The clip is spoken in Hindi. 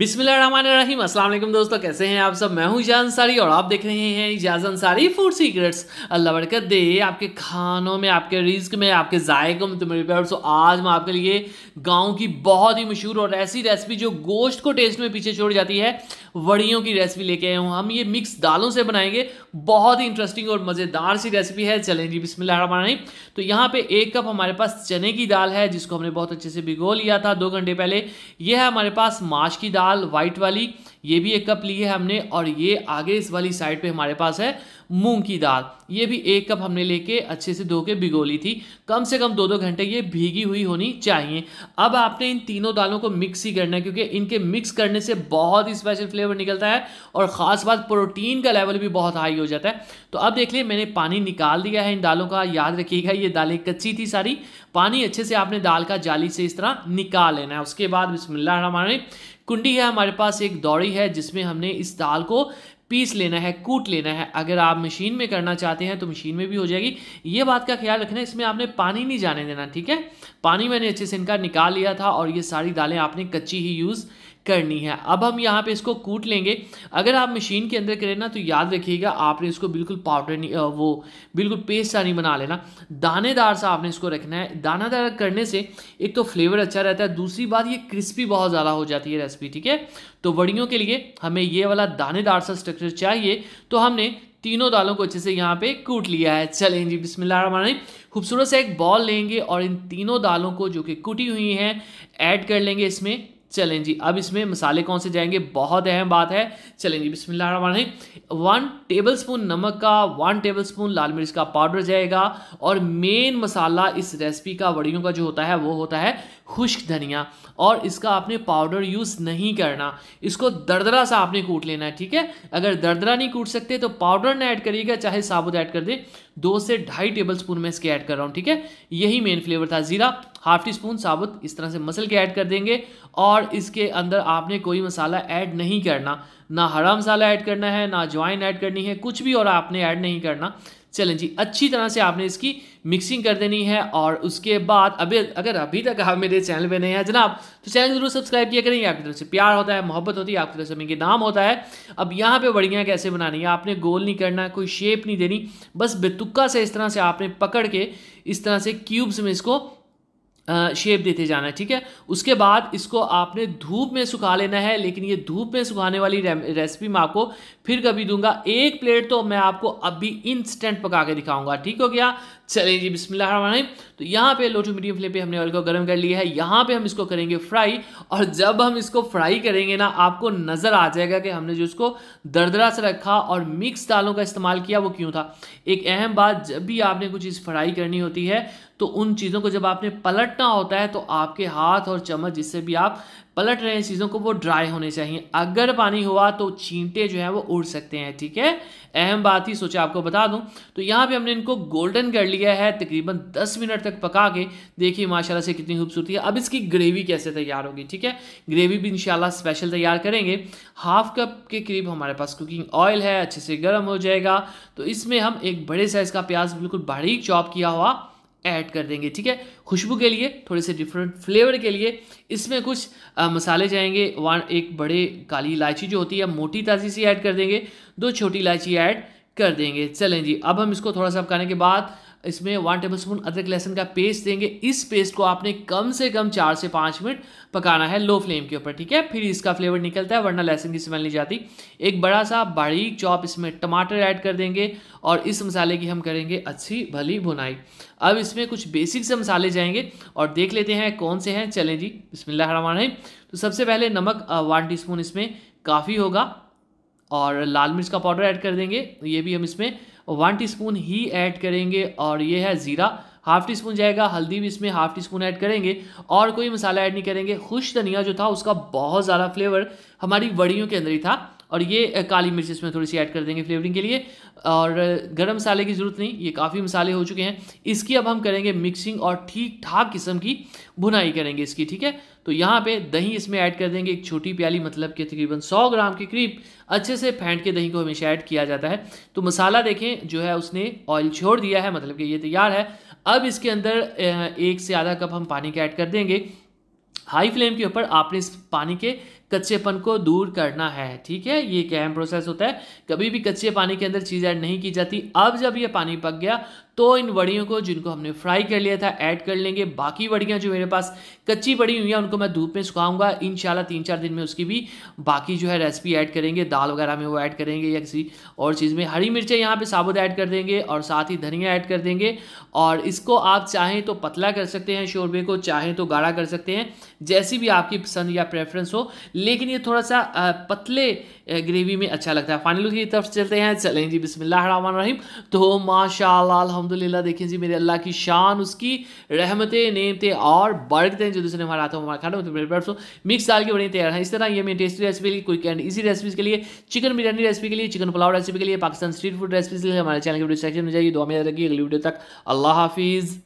बिस्मिल्लाहिर्रहमानिर्रहीम अस्सलाम वालेकुम दोस्तों कैसे हैं आप सब मैं हूं इजाज अंसारी और आप देख रहे हैं इजाज अंसारी फूड सीक्रेट्स अल्लाह बरकत दे आपके खानों में आपके रिस्क में आपके जायकों में तुम्हें रिपेयर सो आज मैं आपके लिए गांव की बहुत ही मशहूर और ऐसी रेसिपी जो गोश्त को टेस्ट में पीछे छोड़ जाती है वड़ियों की रेसिपी लेके आए हूँ हम ये मिक्स दालों से बनाएंगे बहुत ही इंटरेस्टिंग और मज़ेदार सी रेसिपी है चलें जी बिस्मिल्लाहिर्रहमानिर्रहीम तो यहाँ पे एक कप हमारे पास चने की दाल है जिसको हमने बहुत अच्छे से भिगो लिया था दो घंटे पहले यह है हमारे पास माश की दाल लाल वाइट वाली ये भी एक कप ली है हमने और ये आगे इस वाली साइड पे हमारे पास है मूंग की दाल ये भी एक कप हमने लेके अच्छे से धो के भिगो ली थी कम से कम दो दो घंटे ये भीगी हुई होनी चाहिए अब आपने इन तीनों दालों को मिक्स ही करना है क्योंकि इनके मिक्स करने से बहुत ही स्पेशल फ्लेवर निकलता है और ख़ास बात प्रोटीन का लेवल भी बहुत हाई हो जाता है तो अब देख लिए मैंने पानी निकाल दिया है इन दालों का याद रखिएगा ये दालें कच्ची थी सारी पानी अच्छे से आपने दाल का जाली से इस तरह निकाल लेना है उसके बाद बिस्मिल्लाह कुंडी है हमारे पास एक दौड़ी कटोरी है जिसमें हमने इस दाल को पीस लेना है कूट लेना है अगर आप मशीन में करना चाहते हैं तो मशीन में भी हो जाएगी ये बात का ख्याल रखना इसमें आपने पानी नहीं जाने देना ठीक है पानी मैंने अच्छे से इनका निकाल लिया था और ये सारी दालें आपने कच्ची ही यूज़ करनी है अब हम यहाँ पे इसको कूट लेंगे अगर आप मशीन के अंदर करें ना तो याद रखिएगा आपने इसको बिल्कुल पाउडर नहीं वो बिल्कुल पेस्ट सा नहीं बना लेना दानेदार सा आपने इसको रखना है दानादार करने से एक तो फ्लेवर अच्छा रहता है दूसरी बात ये क्रिस्पी बहुत ज़्यादा हो जाती है रेसिपी ठीक है तो वड़ियों के लिए हमें ये वाला दानेदार सा स्ट्रक्चर चाहिए तो हमने तीनों दालों को अच्छे से यहाँ पे कूट लिया है चलें जी बिस्मिल्लाह खूबसूरत सा एक बॉल लेंगे और इन तीनों दालों को जो कि कूटी हुई हैं ऐड कर लेंगे इसमें चलें जी अब इसमें मसाले कौन से जाएंगे बहुत अहम बात है चलें जी बिस्मिल्लाह वन टेबल स्पून नमक का वन टेबल स्पून लाल मिर्च का पाउडर जाएगा और मेन मसाला इस रेसिपी का वड़ियों का जो होता है वो होता है खुश्क धनिया और इसका आपने पाउडर यूज़ नहीं करना इसको दरदरा सा आपने कूट लेना है ठीक है अगर दरदरा नहीं कूट सकते तो पाउडर ना ऐड करिएगा चाहे साबुत ऐड कर दे दो से ढाई टेबल स्पून में इसके ऐड कर रहा हूँ ठीक है यही मेन फ्लेवर था ज़ीरा हाफ टी स्पून साबुत इस तरह से मसल के ऐड कर देंगे और इसके अंदर आपने कोई मसाला ऐड नहीं करना ना हरा मसाला ऐड करना है ना ज्वाइन ऐड करनी है कुछ भी और आपने ऐड नहीं करना चलें जी अच्छी तरह से आपने इसकी मिक्सिंग कर देनी है और उसके बाद अभी अगर अभी तक आप मेरे चैनल पे नहीं हैं जनाब तो चैनल जरूर सब्सक्राइब किया करेंगे आपकी तरफ से प्यार होता है मोहब्बत होती है आपकी तरफ से मेरे नाम होता है अब यहाँ पे बढ़िया कैसे बनानी है आपने गोल नहीं करना कोई शेप नहीं देनी बस बेतुक्का से इस तरह से आपने पकड़ के इस तरह से क्यूब्स में इसको शेप देते जाना है ठीक है उसके बाद इसको आपने धूप में सुखा लेना है लेकिन ये धूप में सुखाने वाली रेसिपी मैं आपको फिर कभी दूंगा एक प्लेट तो मैं आपको अभी इंस्टेंट पका के दिखाऊंगा ठीक हो गया चलें जी बिस्मिल तो यहाँ पे लो टू मीडियम फ्लेम पे हमने ऑयल को गर्म कर लिया है यहाँ पे हम इसको करेंगे फ्राई और जब हम इसको फ्राई करेंगे ना आपको नज़र आ जाएगा कि हमने जो इसको दरदरा से रखा और मिक्स दालों का इस्तेमाल किया वो क्यों था एक अहम बात जब भी आपने कुछ चीज़ फ्राई करनी होती है तो उन चीज़ों को जब आपने पलटना होता है तो आपके हाथ और चम्मच जिससे भी आप पलट रहे हैं चीज़ों को वो ड्राई होने चाहिए अगर पानी हुआ तो चींटे जो है वो उड़ सकते हैं ठीक है अहम बात ही सोचा आपको बता दूं तो यहाँ पे हमने इनको गोल्डन कर लिया है तकरीबन 10 मिनट तक पका के देखिए माशाल्लाह से कितनी खूबसूरती है अब इसकी ग्रेवी कैसे तैयार होगी ठीक है ग्रेवी भी इंशाल्लाह स्पेशल तैयार करेंगे हाफ कप के करीब हमारे पास कुकिंग ऑयल है अच्छे से गर्म हो जाएगा तो इसमें हम एक बड़े साइज़ का प्याज बिल्कुल बारीक चॉप किया हुआ ऐड कर देंगे ठीक है खुशबू के लिए थोड़े से डिफरेंट फ्लेवर के लिए इसमें कुछ आ, मसाले जाएंगे वन एक बड़े काली इलायची जो होती है मोटी ताज़ी सी ऐड कर देंगे दो छोटी इलायची ऐड कर देंगे चलें जी अब हम इसको थोड़ा सा पकाने के बाद इसमें वन टेबल स्पून अदरक लहसुन का पेस्ट देंगे इस पेस्ट को आपने कम से कम चार से पाँच मिनट पकाना है लो फ्लेम के ऊपर ठीक है फिर इसका फ्लेवर निकलता है वरना लहसुन की स्मेल नहीं जाती एक बड़ा सा बारीक चॉप इसमें टमाटर ऐड कर देंगे और इस मसाले की हम करेंगे अच्छी भली भुनाई अब इसमें कुछ बेसिक से मसाले जाएंगे और देख लेते हैं कौन से हैं चलें जी है तो सबसे पहले नमक वन टी इसमें काफ़ी होगा और लाल मिर्च का पाउडर ऐड कर देंगे ये भी हम इसमें वन टीस्पून ही ऐड करेंगे और ये है ज़ीरा हाफ टी स्पून जाएगा हल्दी भी इसमें हाफ टी स्पून ऐड करेंगे और कोई मसाला ऐड नहीं करेंगे खुश धनिया जो था उसका बहुत ज़्यादा फ्लेवर हमारी वड़ियों के अंदर ही था और ये काली मिर्च इसमें थोड़ी सी ऐड कर देंगे फ्लेवरिंग के लिए और गर्म मसाले की ज़रूरत नहीं ये काफ़ी मसाले हो चुके हैं इसकी अब हम करेंगे मिक्सिंग और ठीक ठाक किस्म की भुनाई करेंगे इसकी ठीक है तो यहाँ पे दही इसमें ऐड कर देंगे एक छोटी प्याली मतलब कि तकरीबन 100 ग्राम के करीब अच्छे से फेंट के दही को हमेशा ऐड किया जाता है तो मसाला देखें जो है उसने ऑयल छोड़ दिया है मतलब कि ये तैयार है अब इसके अंदर एक से आधा कप हम पानी का ऐड कर देंगे हाई फ्लेम के ऊपर आपने इस पानी के कच्चेपन को दूर करना है ठीक है ये अहम प्रोसेस होता है कभी भी कच्चे पानी के अंदर चीज़ ऐड नहीं की जाती अब जब ये पानी पक गया तो इन वड़ियों को जिनको हमने फ्राई कर लिया था ऐड कर लेंगे बाकी वड़ियाँ जो मेरे पास कच्ची बड़ी हुई हैं उनको मैं धूप में सुखाऊंगा इन शाला तीन चार दिन में उसकी भी बाकी जो है रेसिपी ऐड करेंगे दाल वगैरह में वो ऐड करेंगे या किसी और चीज़ में हरी मिर्चें यहाँ पर साबुत ऐड कर देंगे और साथ ही धनिया ऐड कर देंगे और इसको आप चाहें तो पतला कर सकते हैं शोरबे को चाहें तो गाढ़ा कर सकते हैं जैसी भी आपकी पसंद या प्रेफरेंस हो लेकिन ये थोड़ा सा पतले ग्रेवी में अच्छा लगता है फाइनल की तरफ से चलते हैं चलें जी बिसमान रहीम तो माशा अलहमदिल्ला देखें जी मेरे अल्लाह की शान उसकी रहमतें नेमतें और हैं जो दूसरे हमारे हाथों हूँ हमारा खाना तो मेरे परसों मिक्स डाल के बड़ी तैयार है इस तरह ये मेरी टेस्टी रेसिपी के लिए क्विक एंड इसी रेसिपीज़ के लिए चिकन बिरयानी रेसिपी के लिए चिकन पुलाव रेसिपी के लिए पाकिस्तान स्ट्रीट फूड रेसिपीज़ के लिए हमारे चैनल के वीडियो सेक्शन में जाइए दो मेरा रखिए अगली वीडियो तक अल्लाह हाफिज़